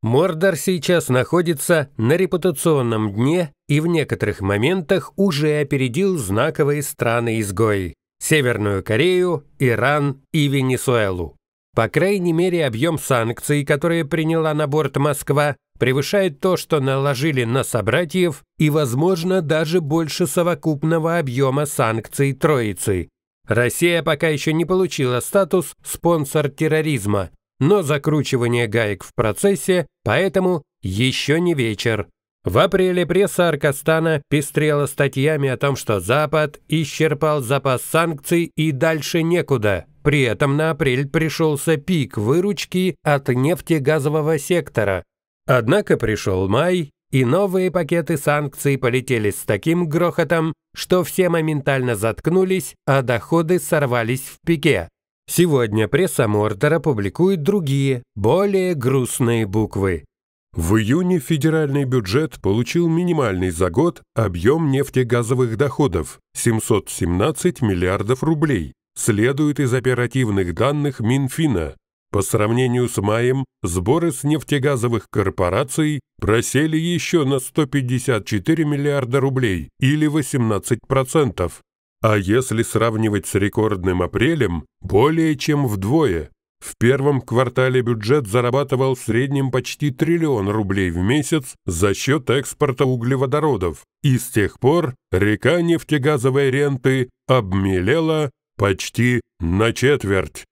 Мордор сейчас находится на репутационном дне и в некоторых моментах уже опередил знаковые страны-изгои – Северную Корею, Иран и Венесуэлу. По крайней мере, объем санкций, которые приняла на борт Москва, превышает то, что наложили на собратьев, и, возможно, даже больше совокупного объема санкций Троицы. Россия пока еще не получила статус «спонсор терроризма», но закручивание гаек в процессе, поэтому еще не вечер. В апреле пресса Аркастана пестрела статьями о том, что Запад исчерпал запас санкций и дальше некуда. При этом на апрель пришелся пик выручки от нефтегазового сектора. Однако пришел май, и новые пакеты санкций полетели с таким грохотом, что все моментально заткнулись, а доходы сорвались в пике. Сегодня пресса Мордора публикует другие, более грустные буквы. В июне федеральный бюджет получил минимальный за год объем нефтегазовых доходов – 717 миллиардов рублей, следует из оперативных данных Минфина. По сравнению с маем, сборы с нефтегазовых корпораций просели еще на 154 миллиарда рублей или 18% а если сравнивать с рекордным апрелем, более чем вдвое. В первом квартале бюджет зарабатывал в среднем почти триллион рублей в месяц за счет экспорта углеводородов, и с тех пор река нефтегазовой ренты обмелела почти на четверть.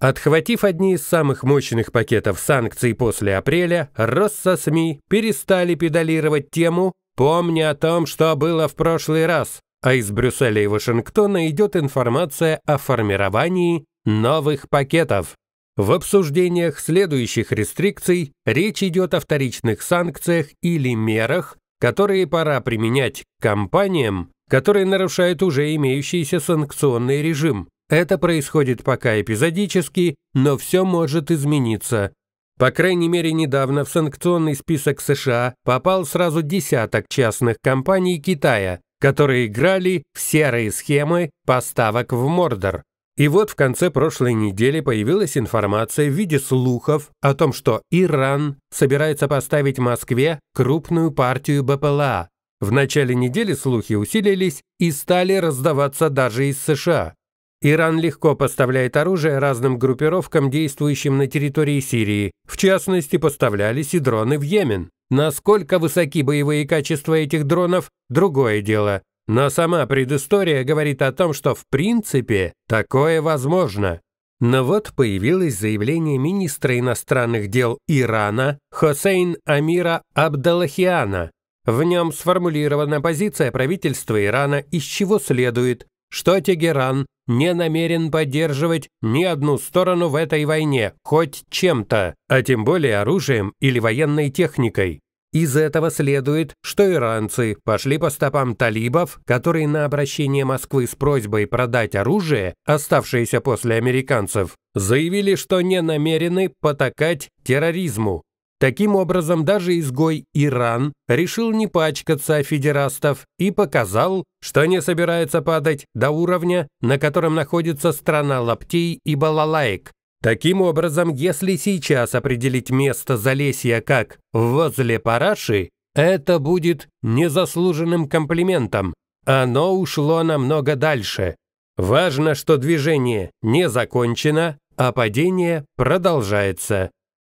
Отхватив одни из самых мощных пакетов санкций после апреля, Росса СМИ перестали педалировать тему «Помни о том, что было в прошлый раз», а из Брюсселя и Вашингтона идет информация о формировании новых пакетов. В обсуждениях следующих рестрикций речь идет о вторичных санкциях или мерах, которые пора применять к компаниям, которые нарушают уже имеющийся санкционный режим. Это происходит пока эпизодически, но все может измениться. По крайней мере, недавно в санкционный список США попал сразу десяток частных компаний Китая, которые играли в серые схемы поставок в Мордор. И вот в конце прошлой недели появилась информация в виде слухов о том, что Иран собирается поставить Москве крупную партию БПЛА. В начале недели слухи усилились и стали раздаваться даже из США. Иран легко поставляет оружие разным группировкам, действующим на территории Сирии. В частности, поставлялись и дроны в Йемен. Насколько высоки боевые качества этих дронов – другое дело. Но сама предыстория говорит о том, что в принципе такое возможно. Но вот появилось заявление министра иностранных дел Ирана Хосейн Амира Абдалахиана. В нем сформулирована позиция правительства Ирана, из чего следует, что Тегеран не намерен поддерживать ни одну сторону в этой войне, хоть чем-то, а тем более оружием или военной техникой. Из этого следует, что иранцы пошли по стопам талибов, которые на обращение Москвы с просьбой продать оружие, оставшееся после американцев, заявили, что не намерены потакать терроризму. Таким образом, даже изгой Иран решил не пачкаться федерастов и показал, что не собирается падать до уровня, на котором находится страна лаптей и балалаек. Таким образом, если сейчас определить место Залесья как «возле Параши», это будет незаслуженным комплиментом. Оно ушло намного дальше. Важно, что движение не закончено, а падение продолжается.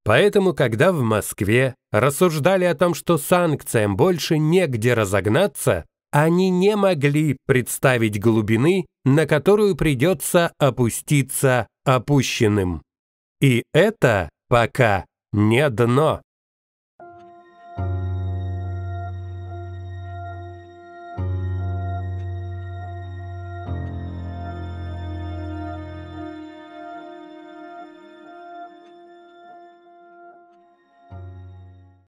Поэтому, когда в Москве рассуждали о том, что санкциям больше негде разогнаться, они не могли представить глубины, на которую придется опуститься опущенным. И это пока не дно.